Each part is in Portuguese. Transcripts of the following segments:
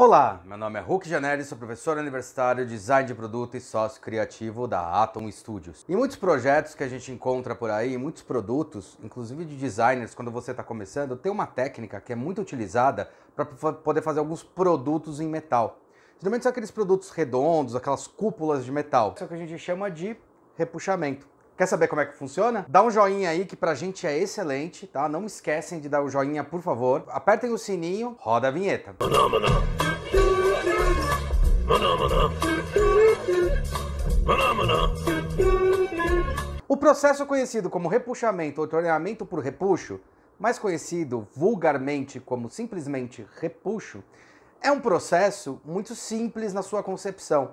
Olá, meu nome é Hulk Janelli, sou professor universitário, de design de produto e sócio criativo da Atom Studios. E muitos projetos que a gente encontra por aí, muitos produtos, inclusive de designers, quando você está começando, tem uma técnica que é muito utilizada para poder fazer alguns produtos em metal. Geralmente são aqueles produtos redondos, aquelas cúpulas de metal, isso é o que a gente chama de repuxamento. Quer saber como é que funciona? Dá um joinha aí que pra gente é excelente, tá? Não esquecem de dar o joinha, por favor. Apertem o sininho, roda a vinheta. O processo conhecido como repuxamento ou torneamento por repuxo, mais conhecido vulgarmente como simplesmente repuxo, é um processo muito simples na sua concepção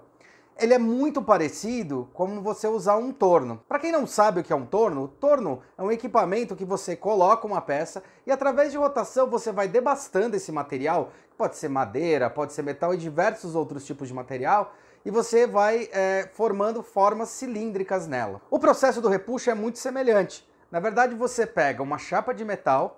ele é muito parecido como você usar um torno. Para quem não sabe o que é um torno, o torno é um equipamento que você coloca uma peça e através de rotação você vai debastando esse material, que pode ser madeira, pode ser metal e diversos outros tipos de material, e você vai é, formando formas cilíndricas nela. O processo do repuxo é muito semelhante. Na verdade, você pega uma chapa de metal,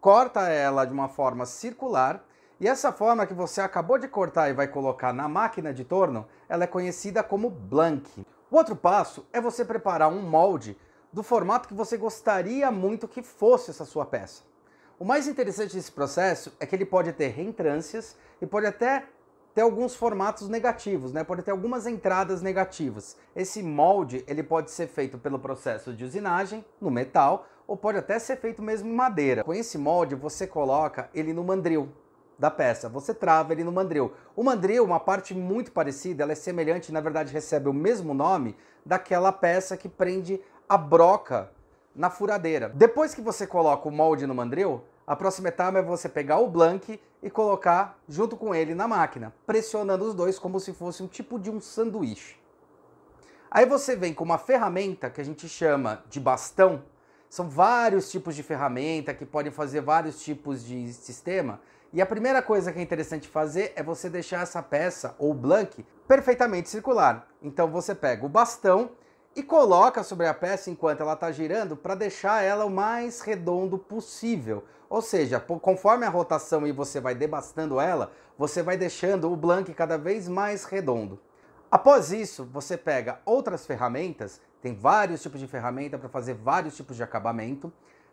corta ela de uma forma circular e essa forma que você acabou de cortar e vai colocar na máquina de torno, ela é conhecida como blank. O outro passo é você preparar um molde do formato que você gostaria muito que fosse essa sua peça. O mais interessante desse processo é que ele pode ter reentrâncias e pode até ter alguns formatos negativos, né? Pode ter algumas entradas negativas. Esse molde, ele pode ser feito pelo processo de usinagem no metal ou pode até ser feito mesmo em madeira. Com esse molde, você coloca ele no mandril da peça. Você trava ele no mandril. O mandril, uma parte muito parecida, ela é semelhante, na verdade recebe o mesmo nome daquela peça que prende a broca na furadeira. Depois que você coloca o molde no mandril, a próxima etapa é você pegar o blank e colocar junto com ele na máquina, pressionando os dois como se fosse um tipo de um sanduíche. Aí você vem com uma ferramenta que a gente chama de bastão, são vários tipos de ferramenta que podem fazer vários tipos de sistema. E a primeira coisa que é interessante fazer é você deixar essa peça ou blank perfeitamente circular. Então você pega o bastão e coloca sobre a peça enquanto ela está girando para deixar ela o mais redondo possível. Ou seja, conforme a rotação e você vai debastando ela, você vai deixando o blank cada vez mais redondo. Após isso, você pega outras ferramentas tem vários tipos de ferramenta para fazer vários tipos de acabamento.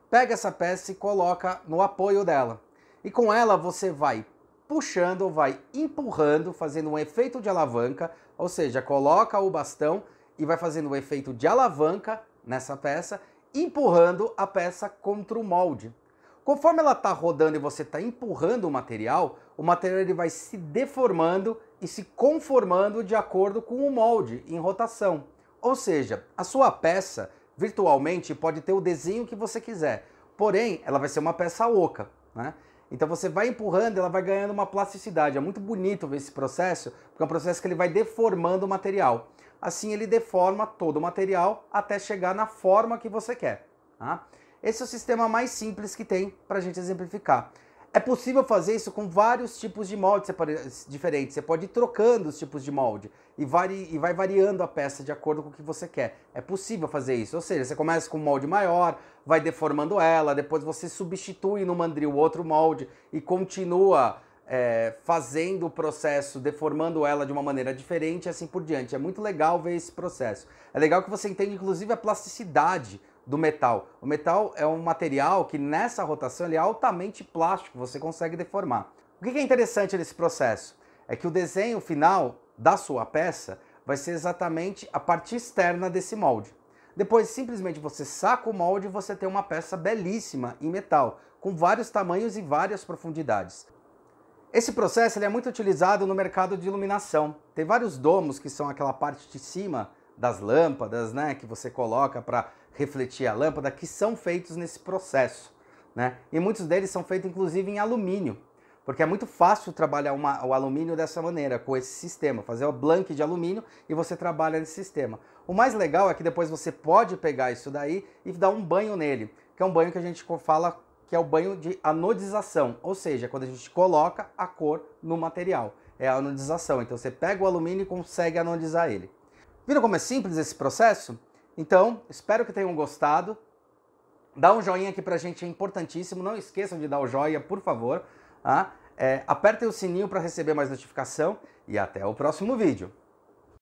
Pega essa peça e coloca no apoio dela. E com ela você vai puxando, vai empurrando, fazendo um efeito de alavanca, ou seja, coloca o bastão e vai fazendo o um efeito de alavanca nessa peça, empurrando a peça contra o molde. Conforme ela está rodando e você está empurrando o material, o material ele vai se deformando e se conformando de acordo com o molde em rotação. Ou seja, a sua peça virtualmente pode ter o desenho que você quiser, porém ela vai ser uma peça oca, né? Então você vai empurrando, ela vai ganhando uma plasticidade. É muito bonito ver esse processo, porque é um processo que ele vai deformando o material. Assim ele deforma todo o material até chegar na forma que você quer. Tá? Esse é o sistema mais simples que tem para a gente exemplificar. É possível fazer isso com vários tipos de moldes diferentes. Você pode ir trocando os tipos de molde e, vari, e vai variando a peça de acordo com o que você quer. É possível fazer isso. Ou seja, você começa com um molde maior, vai deformando ela, depois você substitui no mandril outro molde e continua é, fazendo o processo, deformando ela de uma maneira diferente e assim por diante. É muito legal ver esse processo. É legal que você entenda, inclusive, a plasticidade do metal. O metal é um material que nessa rotação ele é altamente plástico, você consegue deformar. O que é interessante nesse processo? É que o desenho final da sua peça vai ser exatamente a parte externa desse molde. Depois simplesmente você saca o molde e você tem uma peça belíssima em metal, com vários tamanhos e várias profundidades. Esse processo é muito utilizado no mercado de iluminação. Tem vários domos que são aquela parte de cima das lâmpadas, né, que você coloca para refletir a lâmpada, que são feitos nesse processo, né? E muitos deles são feitos inclusive em alumínio, porque é muito fácil trabalhar uma, o alumínio dessa maneira, com esse sistema, fazer o blank de alumínio e você trabalha nesse sistema. O mais legal é que depois você pode pegar isso daí e dar um banho nele, que é um banho que a gente fala que é o banho de anodização, ou seja, quando a gente coloca a cor no material. É a anodização. Então você pega o alumínio e consegue anodizar ele. Viram como é simples esse processo? Então, espero que tenham gostado. Dá um joinha aqui pra gente, é importantíssimo. Não esqueçam de dar o joinha, por favor. Ah, É, apertem o sininho para receber mais notificação e até o próximo vídeo.